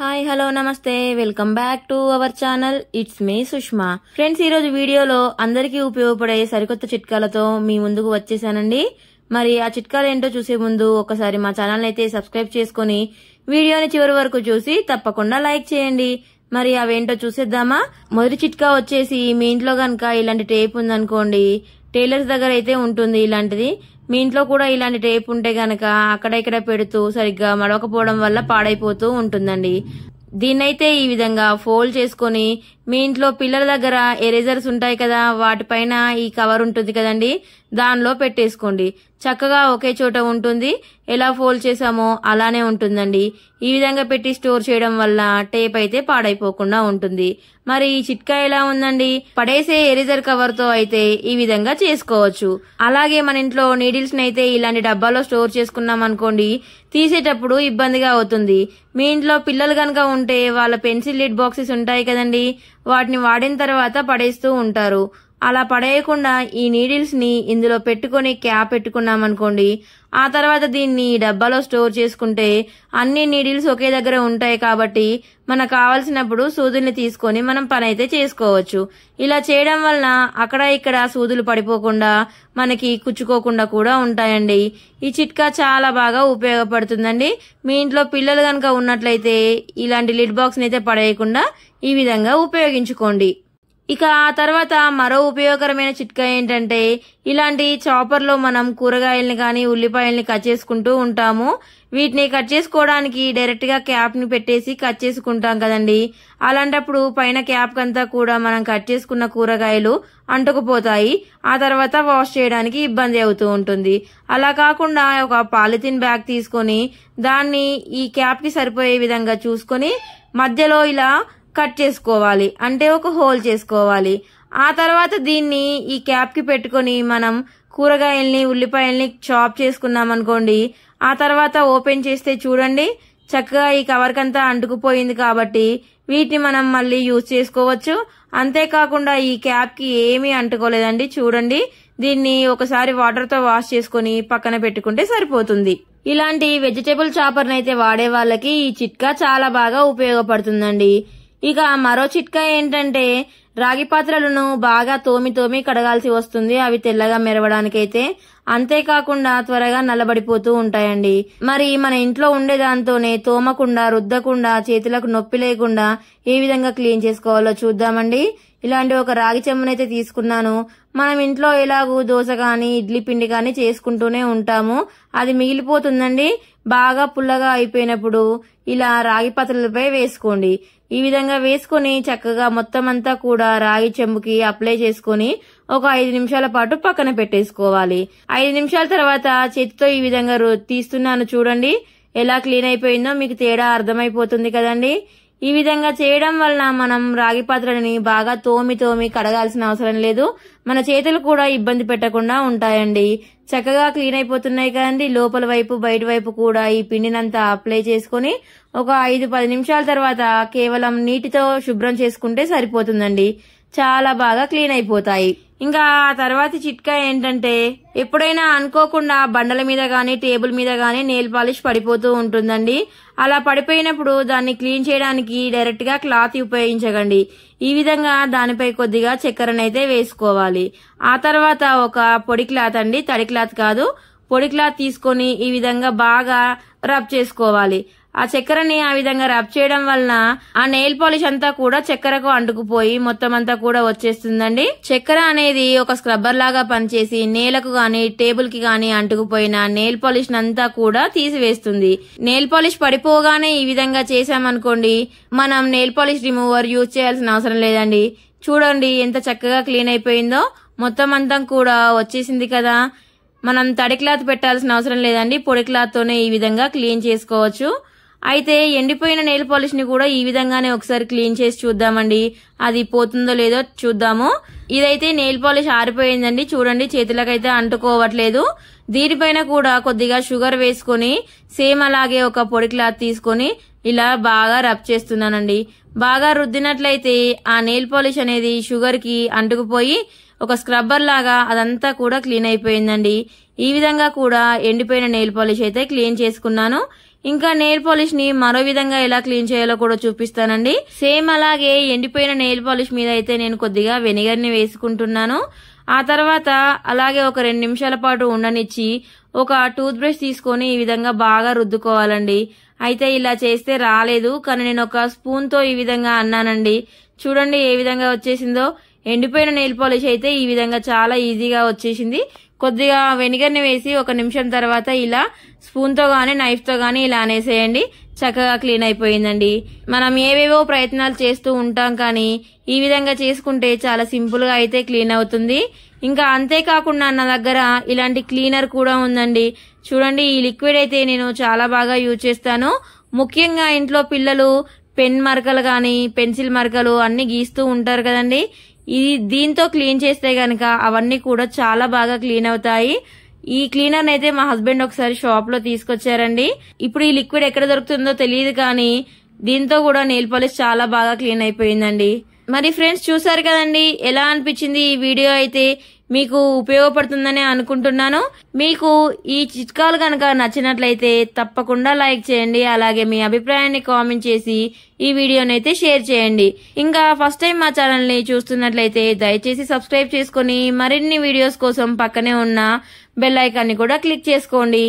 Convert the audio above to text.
hi hello నమస్తే welcome back to our channel it's me Sushma friends ఈరోజు వీడియోలో అందరికీ ఉపయోగపడే సరికొత్త చిట్కాలతో మీ ముందుకు వచ్చేసానండి మరి ఆ చిట్కాలు ఏంటో చూసే ముందు ఒకసారి మా ఛానల్ అయితే సబ్స్క్రైబ్ చేసుకుని వీడియోని చివరి వరకు చూసి తప్పకుండా లైక్ చేయండి మరి అవేంటో చూసేద్దామా మొదటి చిట్కా వచ్చేసి మీ ఇంట్లో గనక ఇలాంటి టేప్ ఉందనుకోండి టైలర్స్ దగ్గర అయితే ఉంటుంది ఇలాంటిది మీ ఇంట్లో కూడా ఇలాంటి టేప్ ఉంటే గనక అక్కడ ఇక్కడ పెడుతూ సరిగ్గా మడవకపోవడం వల్ల పాడైపోతూ ఉంటుందండి దీన్నైతే ఈ విధంగా ఫోల్డ్ చేసుకొని మీ ఇంట్లో పిల్లల దగ్గర ఎరేజర్స్ ఉంటాయి కదా వాటిపైన ఈ కవర్ ఉంటుంది కదండి దానిలో పెట్టేసుకోండి చక్కగా ఒకే చోట ఉంటుంది ఎలా ఫోల్డ్ చేసామో అలానే ఉంటుందండి ఈ విధంగా పెట్టి స్టోర్ చేయడం వల్ల టేప్ అయితే పాడైపోకుండా ఉంటుంది మరి ఈ చిట్కా ఎలా ఉందండి పడేసే ఎరేజర్ కవర్ తో అయితే ఈ విధంగా చేసుకోవచ్చు అలాగే మన ఇంట్లో నీడిల్స్ అయితే ఇలాంటి డబ్బాలో స్టోర్ చేసుకున్నాం అనుకోండి తీసేటప్పుడు ఇబ్బందిగా అవుతుంది మీ ఇంట్లో పిల్లలు కనుక ఉంటే వాళ్ళ పెన్సిల్ లిడ్ బాక్సెస్ ఉంటాయి కదండి వాటిని వాడిన తర్వాత పడేస్తూ ఉంటారు అలా పడేయకుండా ఈ నీడిల్స్ని ఇందులో పెట్టుకొని క్యాప్ పెట్టుకున్నాం అనుకోండి ఆ తర్వాత దీన్ని డబ్బాలో స్టోర్ చేసుకుంటే అన్ని నీడిల్స్ ఒకే దగ్గర ఉంటాయి కాబట్టి మనకు కావలసినప్పుడు సూదుల్ని తీసుకొని మనం పని అయితే చేసుకోవచ్చు ఇలా చేయడం వలన అక్కడ ఇక్కడ సూదులు పడిపోకుండా మనకి కుచ్చుకోకుండా కూడా ఉంటాయండి ఈ చిట్కా చాలా బాగా ఉపయోగపడుతుందండి మీ ఇంట్లో పిల్లలు కనుక ఉన్నట్లయితే ఇలాంటి లిడ్ బాక్స్ని అయితే పడేయకుండా ఈ విధంగా ఉపయోగించుకోండి ఇక ఆ తర్వాత మరో ఉపయోగకరమైన చిట్కా ఏంటంటే ఇలాంటి చాపర్లో మనం కూరగాయల్ని కానీ ఉల్లిపాయల్ని కట్ చేసుకుంటూ ఉంటాము వీటిని కట్ చేసుకోవడానికి డైరెక్ట్గా క్యాప్ని పెట్టేసి కట్ చేసుకుంటాం కదండి అలాంటప్పుడు పైన క్యాప్ అంతా కూడా మనం కట్ చేసుకున్న కూరగాయలు అంటుకుపోతాయి ఆ తర్వాత వాష్ చేయడానికి ఇబ్బంది అవుతూ ఉంటుంది అలా కాకుండా ఒక పాలిథిన్ బ్యాగ్ తీసుకొని దాన్ని ఈ క్యాప్కి సరిపోయే విధంగా చూసుకొని మధ్యలో ఇలా కట్ చేసుకోవాలి అంటే ఒక హోల్ చేసుకోవాలి ఆ తర్వాత దీన్ని ఈ క్యాప్కి పెట్టుకొని మనం కూరగాయల్ని ఉల్లిపాయల్ని చాప్ చేసుకున్నాం అనుకోండి ఆ తర్వాత ఓపెన్ చేస్తే చూడండి చక్కగా ఈ కంతా అంటుకుపోయింది కాబట్టి వీటిని మనం మళ్ళీ యూజ్ చేసుకోవచ్చు అంతేకాకుండా ఈ క్యాప్కి ఏమీ అంటుకోలేదండి చూడండి దీన్ని ఒకసారి వాటర్తో వాష్ చేసుకుని పక్కన పెట్టుకుంటే సరిపోతుంది ఇలాంటి వెజిటేబుల్ చాపర్ నైతే వాడే వాళ్ళకి ఈ చిట్కా చాలా బాగా ఉపయోగపడుతుందండి ఇక మరో చిట్కా ఏంటంటే రాగి పాత్రలను బాగా తోమి తోమి కడగాల్సి వస్తుంది అవి తెల్లగా మెరవడానికైతే అంతేకాకుండా త్వరగా నల్లబడిపోతూ ఉంటాయండి మరి మన ఇంట్లో ఉండేదాంతోనే తోమకుండా రుద్దకుండా చేతులకు నొప్పి లేకుండా ఏ విధంగా క్లీన్ చేసుకోవాలో చూద్దామండి ఇలాంటి ఒక రాగి చెమ్మనైతే తీసుకున్నాను మనం ఇంట్లో ఎలాగూ దోశ కానీ ఇడ్లీ పిండి కానీ చేసుకుంటూనే ఉంటాము అది మిగిలిపోతుందండి బాగా పుల్లగా అయిపోయినప్పుడు ఇలా రాగి పత్రలపై వేసుకోండి ఈ విధంగా వేసుకుని చక్కగా మొత్తం అంతా కూడా రాగి చెంబుకి అప్లై చేసుకుని ఒక ఐదు నిమిషాల పాటు పక్కన పెట్టేసుకోవాలి ఐదు నిమిషాల తర్వాత చేతితో ఈ విధంగా తీస్తున్నాను చూడండి ఎలా క్లీన్ అయిపోయిందో మీకు తేడా అర్థమైపోతుంది కదండి ఈ విధంగా చేయడం వలన మనం రాగి పాత్రని బాగా తోమి తోమి కడగాల్సిన అవసరం లేదు మన చేతులు కూడా ఇబ్బంది పెట్టకుండా ఉంటాయండి చక్కగా క్లీన్ అయిపోతున్నాయి కదండి లోపల వైపు బయట వైపు కూడా ఈ పిండినంతా అప్లై చేసుకుని ఒక ఐదు పది నిమిషాల తర్వాత కేవలం నీటితో శుభ్రం చేసుకుంటే సరిపోతుందండి చాలా బాగా క్లీన్ అయిపోతాయి ఇంకా ఆ తర్వాత చిట్కా ఏంటంటే ఎప్పుడైనా అనుకోకుండా బండల మీద గానీ టేబుల్ మీద గానీ నెయిల్ పాలిష్ పడిపోతూ ఉంటుందండి అలా పడిపోయినప్పుడు దాన్ని క్లీన్ చేయడానికి డైరెక్ట్ గా క్లాత్ ఉపయోగించకండి ఈ విధంగా దానిపై కొద్దిగా చక్కెరనైతే వేసుకోవాలి ఆ తర్వాత ఒక పొడి క్లాత్ అండి తడి క్లాత్ కాదు పొడి క్లాత్ తీసుకొని ఈ విధంగా బాగా రబ్ చేసుకోవాలి ఆ చక్కెరని ఆ విధంగా రబ్ చేయడం వలన ఆ నెయిల్ పాలిష్ అంతా కూడా చక్కెరకు అంటుకుపోయి మొత్తం అంతా కూడా వచ్చేస్తుందండి చక్కెర అనేది ఒక స్క్రబ్బర్ లాగా పనిచేసి నేలకు గాని టేబుల్ కి గాని అంటుకుపోయిన నెయిల్ పాలిష్ అంతా కూడా తీసివేస్తుంది నెయిల్ పాలిష్ పడిపోగానే ఈ విధంగా చేసామనుకోండి మనం నెయిల్ పాలిష్ రిమూవర్ యూజ్ చేయాల్సిన అవసరం లేదండి చూడండి ఎంత చక్కగా క్లీన్ అయిపోయిందో మొత్తం అంతా కూడా వచ్చేసింది కదా మనం తడి క్లాత్ పెట్టాల్సిన అవసరం లేదండి పొడి క్లాత్తోనే ఈ విధంగా క్లీన్ చేసుకోవచ్చు అయితే ఎండిపోయిన నెయిల్ ని కూడా ఈ విధంగానే ఒకసారి క్లీన్ చేసి చూద్దామండి అది పోతుందో లేదో చూద్దాము ఇదైతే నెయిల్ పాలిష్ ఆరిపోయిందండి చూడండి చేతులకైతే అంటుకోవట్లేదు దీనిపైన కూడా కొద్దిగా షుగర్ వేసుకొని సేమ్ అలాగే ఒక పొడి క్లాత్ తీసుకొని ఇలా బాగా రబ్ చేస్తున్నానండి బాగా రుద్దినట్లయితే ఆ నెయిల్ పాలిష్ అనేది షుగర్కి అంటుకుపోయి ఒక స్క్రబ్బర్ లాగా అదంతా కూడా క్లీన్ అయిపోయిందండి ఈ విధంగా కూడా ఎండిపోయిన నెయిల్ పాలిష్ అయితే క్లీన్ చేసుకున్నాను ఇంకా నెయిల్ పాలిష్ ని మరో విధంగా ఎలా క్లీన్ చేయాలో కూడా చూపిస్తానండి సేమ్ అలాగే ఎండిపోయిన నెయిల్ పాలిష్ మీద అయితే నేను కొద్దిగా వెనిగర్ ని వేసుకుంటున్నాను ఆ తర్వాత అలాగే ఒక రెండు నిమిషాల పాటు ఉండనిచ్చి ఒక టూత్ బ్రష్ తీసుకొని ఈ విధంగా బాగా రుద్దుకోవాలండి అయితే ఇలా చేస్తే రాలేదు కానీ నేను ఒక స్పూన్ తో ఈ విధంగా అన్నానండి చూడండి ఏ విధంగా వచ్చేసిందో ఎండిపోయిన నెయిల్ పాలిష్ అయితే ఈ విధంగా చాలా ఈజీగా వచ్చేసింది కొద్దిగా వెనిగర్ని వేసి ఒక నిమిషం తర్వాత ఇలా స్పూన్తో కానీ నైఫ్తో కానీ ఇలా అనేసేయండి చక్కగా క్లీన్ అయిపోయిందండి మనం ఏవేవో ప్రయత్నాలు చేస్తూ ఉంటాం కానీ ఈ విధంగా చేసుకుంటే చాలా సింపుల్గా అయితే క్లీన్ అవుతుంది ఇంకా అంతేకాకుండా నా దగ్గర ఇలాంటి క్లీనర్ కూడా ఉందండి చూడండి ఈ లిక్విడ్ అయితే నేను చాలా బాగా యూజ్ చేస్తాను ముఖ్యంగా ఇంట్లో పిల్లలు పెన్ మరకలు కానీ పెన్సిల్ మరకలు అన్ని గీస్తూ ఉంటారు కదండి ఇది దీంతో క్లీన్ చేస్తే గనక అవన్నీ కూడా చాలా బాగా క్లీన్ అవుతాయి ఈ క్లీనర్ అయితే మా హస్బెండ్ ఒకసారి షాప్ లో తీసుకొచ్చారండి ఇప్పుడు ఈ లిక్విడ్ ఎక్కడ దొరుకుతుందో తెలియదు కానీ దీంతో కూడా నెయిల్ పాలిష్ చాలా బాగా క్లీన్ అయిపోయిందండి మరి ఫ్రెండ్స్ చూసారు కదండి ఎలా అనిపించింది ఈ వీడియో అయితే మీకు ఉపయోగపడుతుందని అనుకుంటున్నాను మీకు ఈ చిట్కాలు కనుక నచ్చినట్లయితే తప్పకుండా లైక్ చేయండి అలాగే మీ అభిప్రాయాన్ని కామెంట్ చేసి ఈ వీడియోని అయితే షేర్ చేయండి ఇంకా ఫస్ట్ టైం మా ఛానల్ని చూస్తున్నట్లయితే దయచేసి సబ్స్క్రైబ్ చేసుకుని మరిన్ని వీడియోస్ కోసం పక్కనే ఉన్న బెల్ ఐకాన్ని కూడా క్లిక్ చేసుకోండి